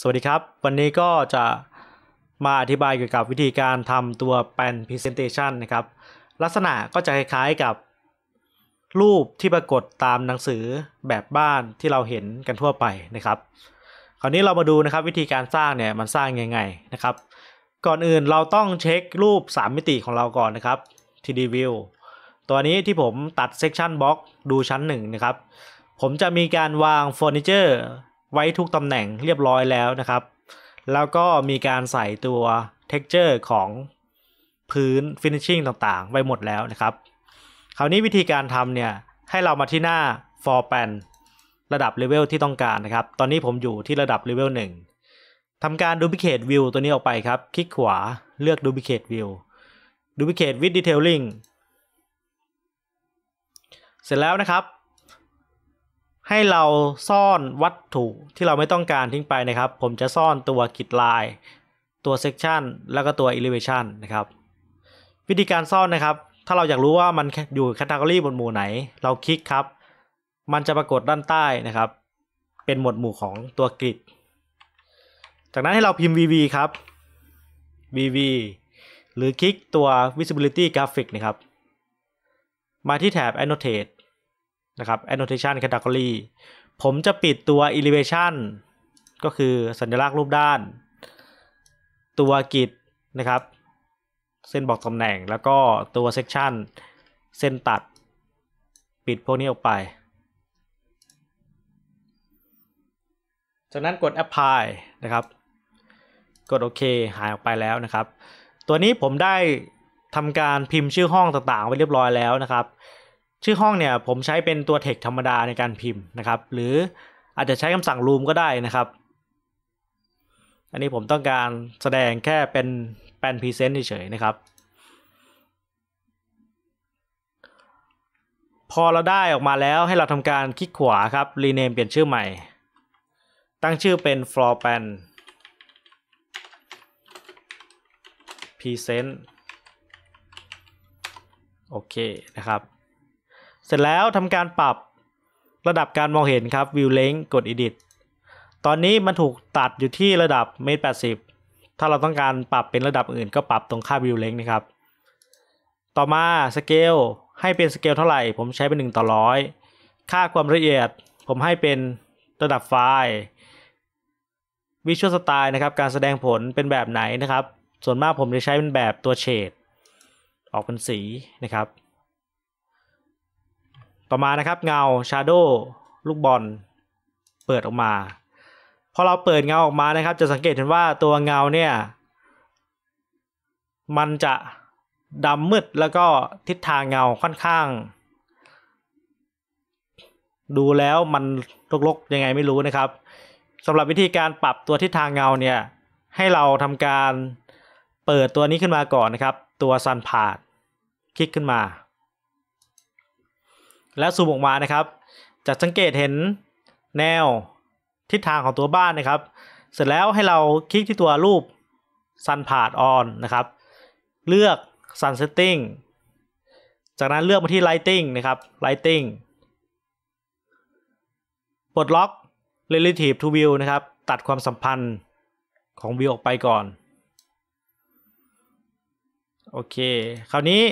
สวัสดีครับ วันนี้ก็จะมาอธิบายเกี่ยวกับวิธีการทำตัวแปลน Presentation นะครับ ลักษณะก็จะคล้ายๆกับรูปที่ปรากฏตามหนังสือแบบบ้านที่เราเห็นกันทั่วไปนะครับคราวนี้เรามาดูนะครับวิธีการสร้างเนี่ยมันสร้างยังไงนะครับ ก่อนอื่นเราต้องเช็ครูป 3มิติของเราก่อนนะครับ 3D View ตัวนี้ที่ผมตัด Section Box ดูชั้น1นะครับผมจะมีการวางเฟอร์นิเจอร์ไว้ทุกตำแหน่งเรียบร้อยแล้วนะครับ แล้วก็มีการใส่ตัว texture ของพื้น finishing ต่าง ๆ ไว้หมดแล้วนะครับ คราวนี้วิธีการทำเนี่ยให้เรามาที่หน้า for pan ระดับเลเวลที่ต้องการนะครับ ตอนนี้ผมอยู่ที่ระดับเลเวล1ทำการ duplicate view ตัวนี้ออกไปครับ คลิกขวาเลือก duplicate view duplicate with detailing เสร็จแล้วนะครับให้เราซ่อนวัตถุที่เราไม่ต้องการทิ้งไปนะครับ ผมจะซ่อนตัวกิดลายตัวเซกชันแล้วก็ตัวอิเลเวชันนะครับ วิธีการซ่อนนะครับ ถ้าเราอยากรู้ว่ามันอยู่แคตตาล็อกบนหมู่ไหน เราคลิกครับ มันจะปรากฏด้านใต้นะครับ เป็นหมวดหมู่ของตัวกริดจากนั้นให้เราพิมพ์ vv ครับ vv หรือคลิกตัว visibility graphic นะครับ มาที่แถบ annotate นะครับ annotation category ผมจะปิดตัว elevation ก็คือสัญลักษณ์รูปด้าน ตัวกิจนะครับ เส้นบอกตำแหน่งแล้วก็ตัว section เส้นตัด ปิดพวกนี้ออกไป จากนั้นกด apply นะครับ กดโอเคหายออกไปแล้วนะครับ ตัวนี้ผมได้ทำการพิมพ์ชื่อห้องต่างๆ ไว้เรียบร้อยแล้วนะครับชื่อ ห้อง เนี่ย ผมใช้เป็นตัวเทคธรรมดาในการพิมพ์นะครับ หรืออาจจะใช้คำสั่ง room ก็ได้นะครับ อันนี้ผมต้องการแสดงแค่เป็น แปนพรีเซนต์เฉยๆนะครับ พอเราได้ออกมาแล้วให้เราทำการคลิก ขวาครับ rename เปลี่ยนชื่อใหม่ ตั้งชื่อเป็น floor plan present โอเคนะครับเสร็จแล้วทำการปรับระดับการมองเห็นครับ View Length กด Edit ตอนนี้มันถูกตัดอยู่ที่ระดับเมตรแปดสิบถ้าเราต้องการปรับเป็นระดับอื่น ก็ปรับตรงค่า View Length นะครับ ต่อมาสเกลให้เป็นสเกลเท่าไหร่ ผมใช้เป็น1ต่อร้อย ค่าความละเอียด ผมให้เป็นระดับไฟล์วิชวลสไตล์นะครับ การแสดงผลเป็นแบบไหนนะครับ ส่วนมากผมจะใช้เป็นแบบตัวเฉดออกเป็นสีนะครับต่อมานะครับเงาชาร์โดลูกบอลเปิดออกมาพอเราเปิดเงาออกมานะครับ จะสังเกตเห็นว่าตัวเงาเนี่ยมันจะดำมืดแล้วก็ทิศทางเงาค่อนข้าง ดูแล้วมันรกๆยังไงไม่รู้นะครับสำหรับวิธีการปรับตัวทิศทางเงาเนี่ยให้เราทำการเปิดตัวนี้ขึ้นมาก่อนนะครับ ตัวซันพาดคลิกขึ้นมาและซูมออกมานะครับ จะสังเกตเห็นแนวทิศทางของตัวบ้านนะครับ เสร็จแล้วให้เราคลิกที่ตัวรูป Sun p a t h On นะครับ เลือก Sun Setting จากนั้นเลือกมาที่ Lighting นะครับ Lighting ปลดล็อก Relative to View นะครับ ตัดความสัมพันธ์ของวิวออกไปก่อน โอเค คราวนี้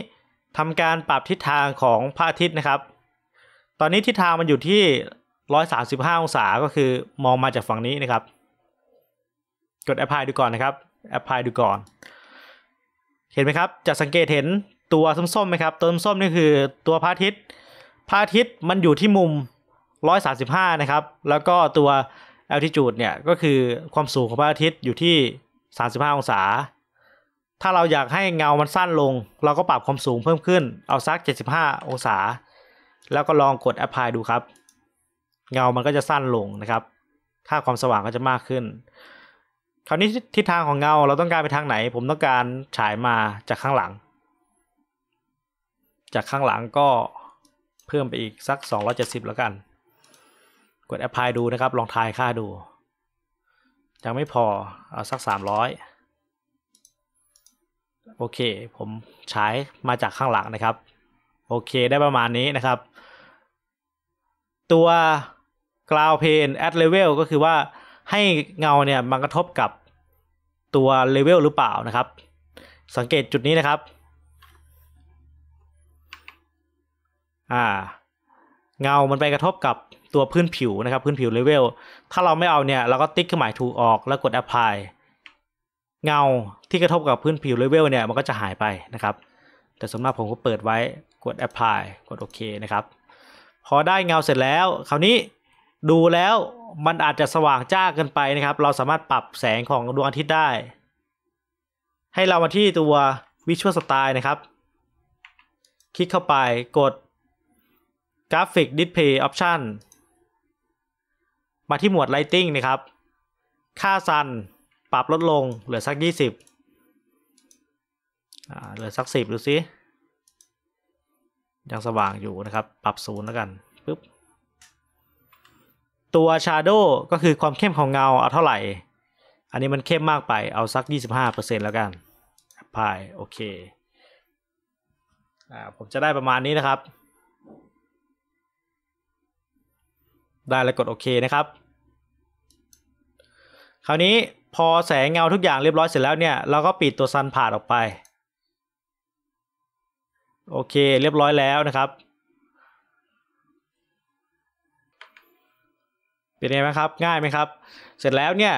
ทำการปรับทิศทางของพระอาทิตย์นะครับตอนนี้ทิศทางมันอยู่ที่ร้อยสาสิบห้าองศาก็คือมองมาจากฝั่งนี้นะครับ กดแอปพลายดูก่อนนะครับแอปพลายดูก่อน เห็นไหมครับจะสังเกตเห็นตัวส้มๆไหมครับตัวส้มนี่คือตัวพระอาทิตย์พระอาทิตย์มันอยู่ที่มุม 135 นะครับแล้วก็ตัวแอล i ิจูดเนี่ยก็คือความสูงของพระอาทิตย์อยู่ที่ 35 องศา ถ้าเราอยากให้เงามันสั้นลง เราก็ปรับความสูงเพิ่มขึ้นเอาสัก 75 องศาแล้วก็ลองกด apply ดูครับ เงามันก็จะสั้นลงนะครับ ค่าความสว่างก็จะมากขึ้น คราวนี้ทิศทางของเงาเราต้องการไปทางไหน ผมต้องการฉายมาจากข้างหลัง จากข้างหลังก็เพิ่มไปอีกสัก 270 แล้วกัน กด apply ดูนะครับ ลองทายค่าดู ยังไม่พอเอาสัก 300 โอเค ผมฉายมาจากข้างหลังนะครับ โอเค ได้ประมาณนี้นะครับตัวกราวเพนแอดเลเวลก็คือว่าให้เงาเนี่ยมันกระทบกับตัวเลเวลหรือเปล่านะครับ สังเกตจุดนี้นะครับอ่า เงามันไปกระทบกับตัวพื้นผิวนะครับ พื้นผิวเลเวลถ้าเราไม่เอาเนี่ยเราก็ติ๊กเครื่องหมายถูกออกแล้วกด apply เงาที่กระทบกับพื้นผิวเลเวลเนี่ยมันก็จะหายไปนะครับ แต่สำหรับผมก็เปิดไว้กด apply กดโอเคนะครับพอได้เงาเสร็จแล้ว คราวนี้ดูแล้วมันอาจจะสว่างจ้าเกินไปนะครับ เราสามารถปรับแสงของดวงอาทิตย์ได้ ให้เรามาที่ตัว Visual Style นะครับ คลิกเข้าไปกด Graphic Display Option มาที่หมวด Lighting นะครับ ค่าซันปรับลดลงเหลือสัก 20อ่าเหลือสัก 10ดูสิยังสว่างอยู่นะครับ ปรับศูนย์แล้วกันปึ๊บตัว Shadow ก็คือความเข้มของเงาเอาเท่าไหร่ อันนี้มันเข้มมากไปเอาสัก 25%แล้วกันพายโอเคอ่าผมจะได้ประมาณนี้นะครับ ได้แล้วกดโอเคนะครับ คราวนี้พอแสงเงาทุกอย่างเรียบร้อยเสร็จแล้วเนี่ย เราก็ปิดตัวซันผ่านออกไปโอเค เรียบร้อยแล้วนะครับ เป็นไงไหมครับง่ายไหมครับ เสร็จแล้วเนี่ย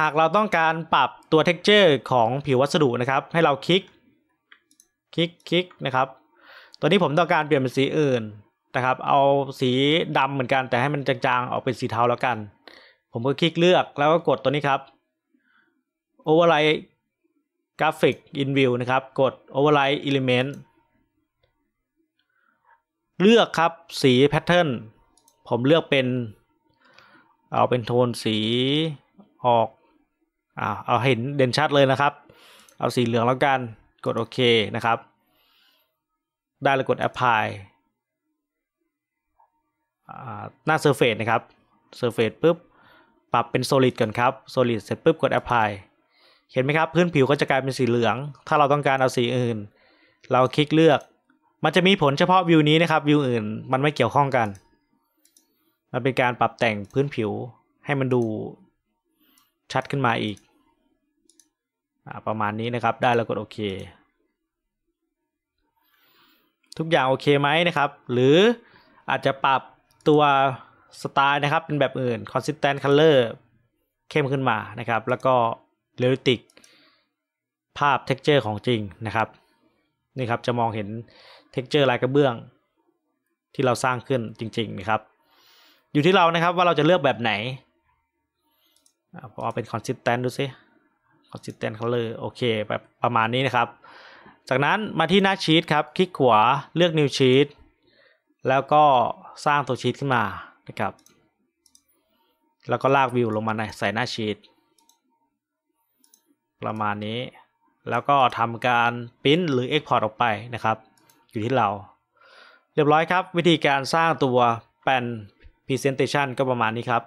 หากเราต้องการปรับตัวเท็กเจอร์ของผิววัสดุนะครับให้เราคลิกคลิกคลิกนะครับตอนนี้ผมต้องการเปลี่ยนเป็นสีอื่น นะครับ เอาสีดำเหมือนกัน แต่ให้มันจางๆออกเป็นสีเทาแล้วกัน ผมก็คลิกเลือกแล้วก็กดตัวนี้ครับ overlay graphic in view นะครับกด overlay element เลือกครับ สีแพทเทิร์นผมเลือกเป็นเอาเป็นโทนสีออกอ่าเอาเห็นเด่นชัดเลยนะครับ เอาสีเหลืองแล้วกันกดโอเค นะครับ ได้แล้วกด apply หน้า surface นะครับ surface ปุ๊บปรับเป็น solid ก่อนครับ solid เสร็จปุ๊บกด apply เห็นไหมครับ พื้นผิวก็จะกลายเป็นสีเหลือง ถ้าเราต้องการเอาสีอื่น เราคลิกเลือกมันจะมีผลเฉพาะวิวนี้นะครับวิวอื่น มันไม่เกี่ยวข้องกัน มันเป็นการปรับแต่งพื้นผิวให้มันดูชัดขึ้นมาอีกอประมาณนี้นะครับได้แล้วกดโอเค ทุกอย่างโอเคไหมนะครับหรืออาจจะปรับตัวสไตล์นะครับเป็นแบบอื่น consistent color เข้มขึ้นมานะครับแล้วก็ realistic ภาพ texture ของจริงนะครับ นี่ครับจะมองเห็นเท็กเจอร์ลายกระเบื้อง ที่เราสร้างขึ้นจริง ๆ นะครับ อยู่ที่เรานะครับว่าเราจะเลือกแบบไหนเอาเป็นอนสิสแตนต์ดูสินสิสแตนต์เขาเลยโอเคแบบประมาณนี้นะครับ จากนั้นมาที่หน้าชีตครับ คลิก ขวาเลือก new sheet แล้วก็สร้างตัวชีตขึ้นมานะครับ แล้วก็ลากวิวลงมาในใส่หน้าชีตประมาณนี้ แล้วก็ทำการพิมพ์หรือ Export ออกไปนะครับอยู่ที่เราเรียบร้อยครับวิธีการสร้างตัวแปลน Presentation ก็ประมาณนี้ครับ